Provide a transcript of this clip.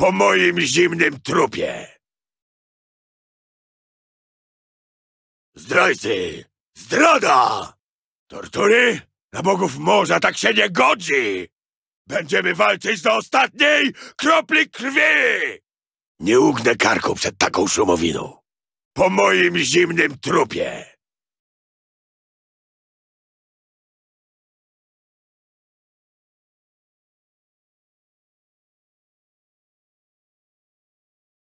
po moim zimnym trupie! Zdrajcy! Zdrada! Tortury? Na bogów morza tak się nie godzi! Będziemy walczyć do ostatniej kropli krwi! Nie ugnę karku przed taką szumowiną. Po moim zimnym trupie!